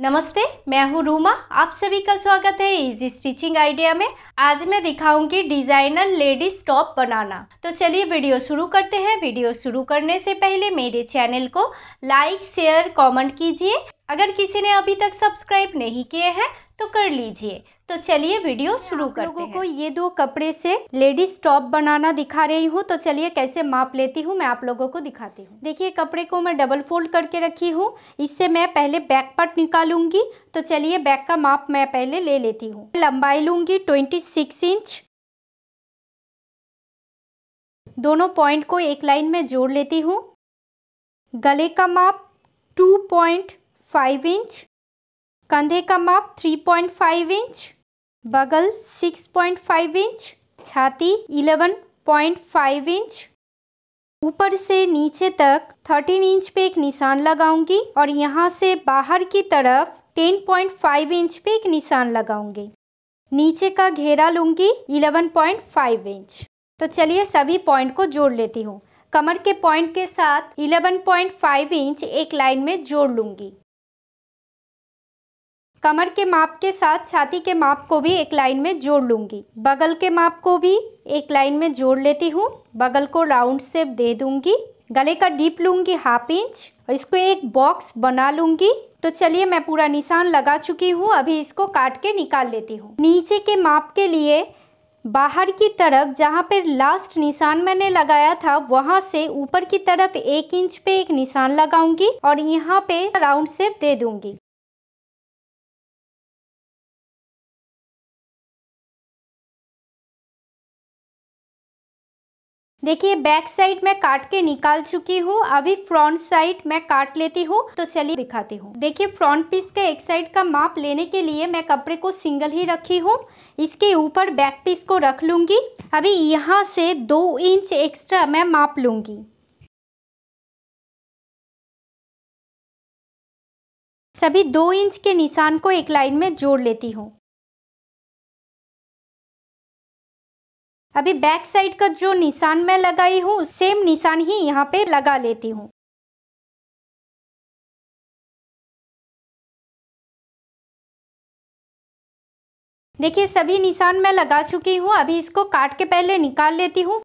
नमस्ते मैं हूँ रूमा आप सभी का स्वागत है इजी स्टिचिंग आइडिया में आज मैं दिखाऊंगी डिजाइनर लेडीज टॉप बनाना तो चलिए वीडियो शुरू करते हैं वीडियो शुरू करने से पहले मेरे चैनल को लाइक शेयर कमेंट कीजिए अगर किसी ने अभी तक सब्सक्राइब नहीं किए हैं तो कर लीजिए तो चलिए वीडियो शुरू कर लोगों को ये दो कपड़े से लेडीज टॉप बनाना दिखा रही हूँ तो चलिए कैसे माप लेती हूँ मैं आप लोगों को दिखाती हूँ देखिए कपड़े को मैं डबल फोल्ड करके रखी हूँ इससे मैं पहले बैक पार्ट निकालूंगी तो चलिए बैक का माप मैं पहले ले लेती हूँ लंबाई लूंगी ट्वेंटी सिक्स इंच दोनों पॉइंट को एक लाइन में जोड़ लेती हूँ गले का माप टू पॉइंट फाइव इंच कंधे का माप 3.5 इंच बगल 6.5 इंच छाती 11.5 इंच ऊपर से नीचे तक 13 इंच पे एक निशान लगाऊंगी और यहाँ से बाहर की तरफ 10.5 इंच पे एक निशान लगाऊंगी नीचे का घेरा लूंगी 11.5 इंच तो चलिए सभी पॉइंट को जोड़ लेती हूँ कमर के पॉइंट के साथ 11.5 इंच एक लाइन में जोड़ लूँगी कमर के माप के साथ छाती के माप को भी एक लाइन में जोड़ लूँगी बगल के माप को भी एक लाइन में जोड़ लेती हूँ बगल को राउंड शेप दे दूँगी गले का डीप लूँगी हाफ इंच और इसको एक बॉक्स बना लूँगी तो चलिए मैं पूरा निशान लगा चुकी हूँ अभी इसको काट के निकाल लेती हूँ नीचे के माप के लिए बाहर की तरफ जहाँ पर लास्ट निशान मैंने लगाया था वहाँ से ऊपर की तरफ एक इंच पे एक निशान लगाऊंगी और यहाँ पे राउंड शेप दे दूंगी देखिए बैक साइड मैं काट के निकाल चुकी हूँ अभी फ्रंट साइड मैं काट लेती हूँ तो चलिए दिखाती हूँ देखिए फ्रंट पीस के एक साइड का माप लेने के लिए मैं कपड़े को सिंगल ही रखी हूँ इसके ऊपर बैक पीस को रख लूंगी अभी यहाँ से दो इंच एक्स्ट्रा मैं माप लूंगी सभी दो इंच के निशान को एक लाइन में जोड़ लेती हूँ अभी बैक साइड का जो निशान मैं लगाई हूँ सेम निशान ही यहाँ पे लगा लेती हूँ देखिए सभी निशान मैं लगा चुकी हूँ अभी इसको काट के पहले निकाल लेती हूँ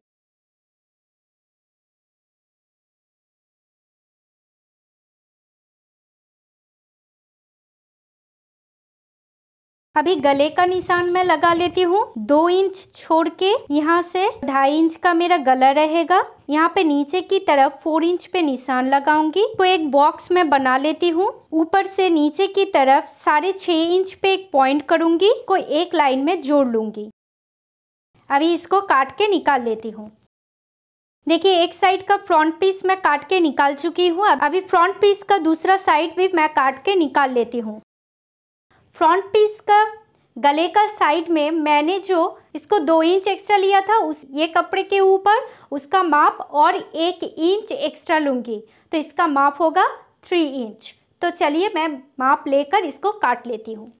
अभी गले का निशान मैं लगा लेती हूँ दो इंच छोड़ के यहाँ से ढाई इंच का मेरा गला रहेगा यहाँ पे नीचे की तरफ फोर इंच पे निशान लगाऊंगी तो एक बॉक्स मैं बना लेती हूँ ऊपर से नीचे की तरफ साढ़े छ इंच पे एक पॉइंट करूंगी को एक लाइन में जोड़ लूंगी अभी इसको काट के निकाल लेती हूँ देखिए एक साइड का फ्रंट पीस मैं काट के निकाल चुकी हूँ अभी फ्रंट पीस का दूसरा साइड भी मैं काट के निकाल लेती हूँ फ्रंट पीस का गले का साइड में मैंने जो इसको दो इंच एक्स्ट्रा लिया था उस ये कपड़े के ऊपर उसका माप और एक इंच एक्स्ट्रा लूँगी तो इसका माप होगा थ्री इंच तो चलिए मैं माप लेकर इसको काट लेती हूँ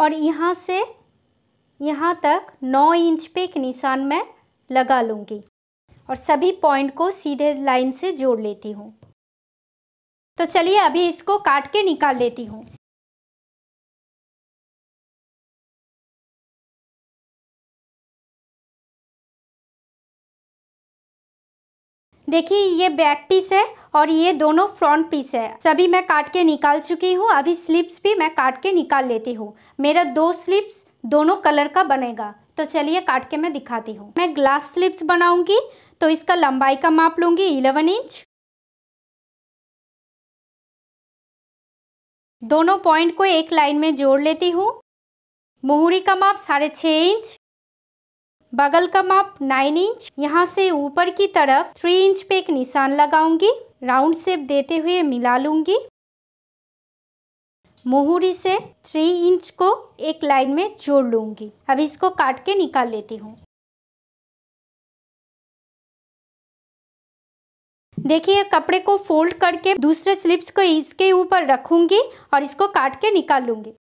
और यहाँ से यहाँ तक नौ इंच पे एक निशान मैं लगा लूँगी और सभी पॉइंट को सीधे लाइन से जोड़ लेती हूँ तो चलिए अभी इसको काट के निकाल देती हूँ देखिए ये बैक पीस है और ये दोनों फ्रंट पीस है सभी मैं काट के निकाल चुकी हूँ अभी स्लीप्स भी मैं काट के निकाल लेती हूँ मेरा दो स्लीप्स दोनों कलर का बनेगा तो चलिए काट के मैं दिखाती हूँ मैं ग्लास स्लीप्स बनाऊंगी तो इसका लंबाई का माप लूंगी 11 इंच दोनों पॉइंट को एक लाइन में जोड़ लेती हूँ मुहूरी का माप साढ़े छः इंच बगल का माप नाइन इंच यहाँ से ऊपर की तरफ थ्री इंच पे एक निशान लगाऊंगी राउंड शेप देते हुए मिला लूंगी मुहूरी से थ्री इंच को एक लाइन में जोड़ लूंगी अब इसको काट के निकाल लेती हूँ देखिए कपड़े को फोल्ड करके दूसरे स्लिप्स को इसके ऊपर रखूंगी और इसको काट के निकाल लूंगी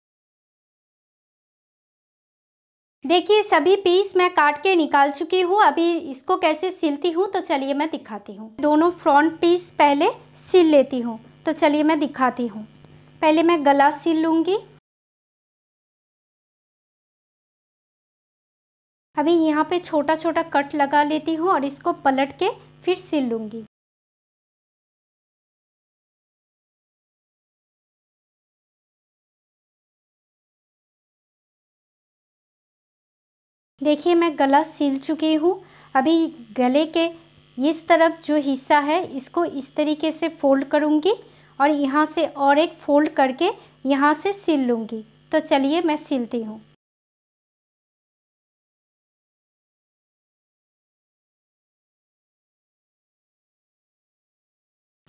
देखिए सभी पीस मैं काट के निकाल चुकी हूँ अभी इसको कैसे सिलती हूँ तो चलिए मैं दिखाती हूँ दोनों फ्रंट पीस पहले सिल लेती हूँ तो चलिए मैं दिखाती हूँ पहले मैं गला सिल लूँगी अभी यहाँ पे छोटा छोटा कट लगा लेती हूँ और इसको पलट के फिर सिल लूँगी देखिए मैं गला सिल चुकी हूँ अभी गले के इस तरफ जो हिस्सा है इसको इस तरीके से फोल्ड करूँगी और यहाँ से और एक फोल्ड करके यहाँ से सिल लूँगी तो चलिए मैं सिलती हूँ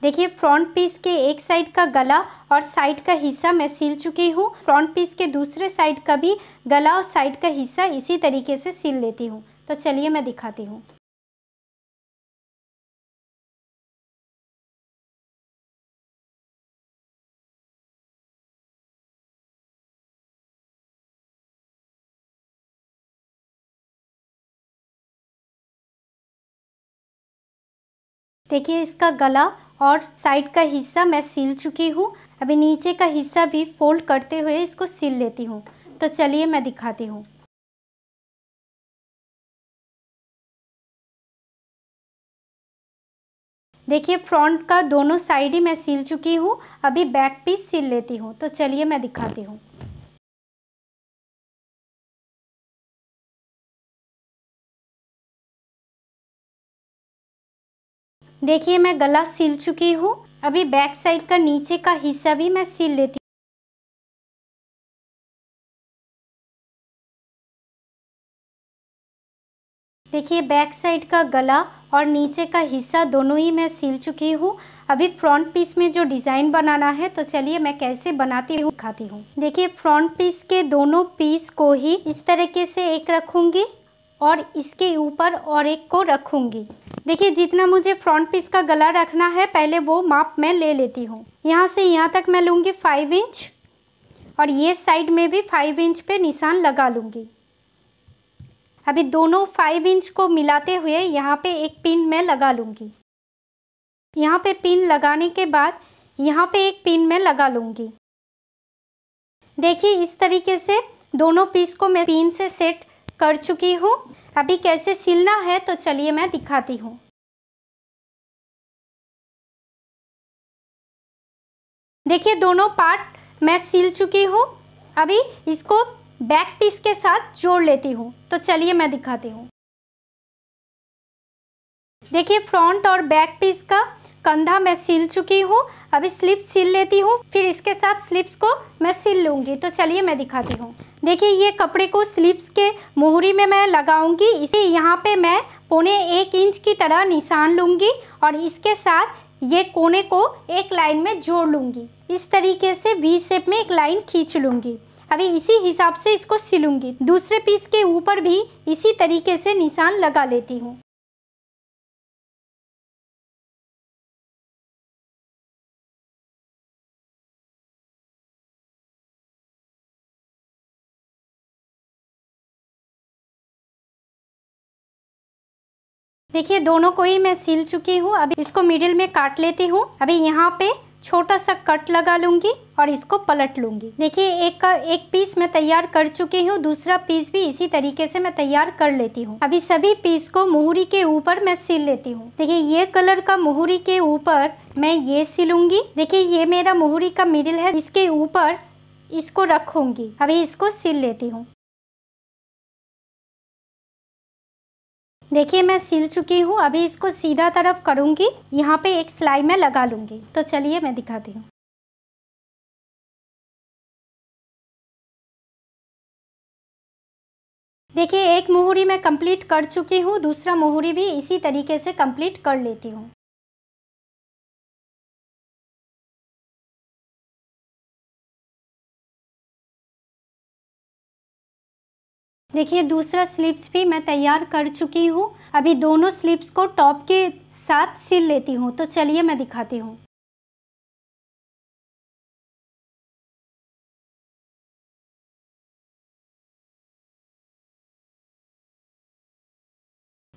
देखिए फ्रंट पीस के एक साइड का गला और साइड का हिस्सा मैं सिल चुकी हूँ फ्रंट पीस के दूसरे साइड का भी गला और साइड का हिस्सा इसी तरीके से सिल लेती हूँ तो चलिए मैं दिखाती हूँ देखिए इसका गला और साइड का हिस्सा मैं सिल चुकी हूँ अभी नीचे का हिस्सा भी फोल्ड करते हुए इसको सिल लेती हूँ तो चलिए मैं दिखाती हूँ देखिए फ्रंट का दोनों साइड ही मैं सिल चुकी हूँ अभी बैक पीस सिल लेती हूँ तो चलिए मैं दिखाती हूँ देखिए मैं गला सिल चुकी हूँ अभी बैक साइड का नीचे का हिस्सा भी मैं सिल लेती देखिए बैक साइड का गला और नीचे का हिस्सा दोनों ही मैं सिल चुकी हूँ अभी फ्रंट पीस में जो डिज़ाइन बनाना है तो चलिए मैं कैसे बनाती हूँ खाती हूँ देखिए फ्रंट पीस के दोनों पीस को ही इस तरीके से एक रखूँगी और इसके ऊपर और एक को रखूँगी देखिए जितना मुझे फ्रंट पीस का गला रखना है पहले वो माप मैं ले लेती हूँ यहाँ से यहाँ तक मैं लूँगी फाइव इंच और ये साइड में भी फाइव इंच पे निशान लगा लूँगी अभी दोनों फाइव इंच को मिलाते हुए यहाँ पे एक पिन मैं लगा लूँगी यहाँ पे पिन लगाने के बाद यहाँ पे एक पिन मैं लगा लूँगी देखिए इस तरीके से दोनों पीस को मैं पिन से सेट कर चुकी हूँ अभी कैसे सिलना है तो चलिए मैं दिखाती हूँ देखिए दोनों पार्ट मैं सिल चुकी हूँ अभी इसको बैक पीस के साथ जोड़ लेती हूँ तो चलिए मैं दिखाती हूँ देखिए फ्रंट और बैक पीस का कंधा मैं सिल चुकी हूँ अभी स्लिप सिल लेती हूँ फिर इसके साथ स्लिप्स को मैं सिल लूँगी तो चलिए मैं दिखाती हूँ देखिए ये कपड़े को स्लीप्स के मोहरी में मैं लगाऊंगी इसे यहाँ पे मैं पौने एक इंच की तरह निशान लूँगी और इसके साथ ये कोने को एक लाइन में जोड़ लूँगी इस तरीके से वी शेप में एक लाइन खींच लूँगी अभी इसी हिसाब से इसको सिलूँगी दूसरे पीस के ऊपर भी इसी तरीके से निशान लगा लेती हूँ देखिए दोनों को ही मैं सिल चुकी हूँ अभी इसको मिडिल में काट लेती हूँ अभी यहाँ पे छोटा सा कट लगा लूंगी और इसको पलट लूंगी देखिए एक का एक पीस मैं तैयार कर चुकी हूँ दूसरा पीस भी इसी तरीके से मैं तैयार कर लेती हूँ अभी सभी पीस को मोहरी के ऊपर मैं सिल लेती हूँ देखिए ये कलर का मोहरी के ऊपर मैं ये सिलूंगी देखिए ये मेरा मोहरी का मिडिल है इसके ऊपर इसको रखूंगी अभी इसको सिल लेती हूँ देखिए मैं सिल चुकी हूँ अभी इसको सीधा तरफ करूँगी यहाँ पे एक सिलाई मैं लगा लूँगी तो चलिए मैं दिखाती हूँ देखिए एक मोहरी मैं कंप्लीट कर चुकी हूँ दूसरा मोहरी भी इसी तरीके से कंप्लीट कर लेती हूँ देखिए दूसरा स्लीप्स भी मैं तैयार कर चुकी हूँ अभी दोनों स्लीप्स को टॉप के साथ सिल लेती हूँ तो चलिए मैं दिखाती हूँ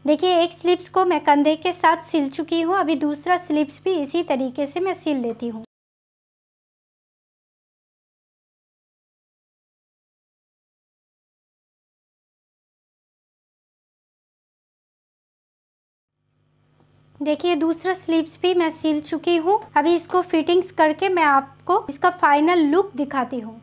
देखिए एक स्लीप्स को मैं कंधे के साथ सिल चुकी हूँ अभी दूसरा स्लीप्स भी इसी तरीके से मैं सिल लेती हूँ देखिए दूसरा स्लीव्स भी मैं सिल चुकी हूँ अभी इसको फिटिंग्स करके मैं आपको इसका फाइनल लुक दिखाती हूँ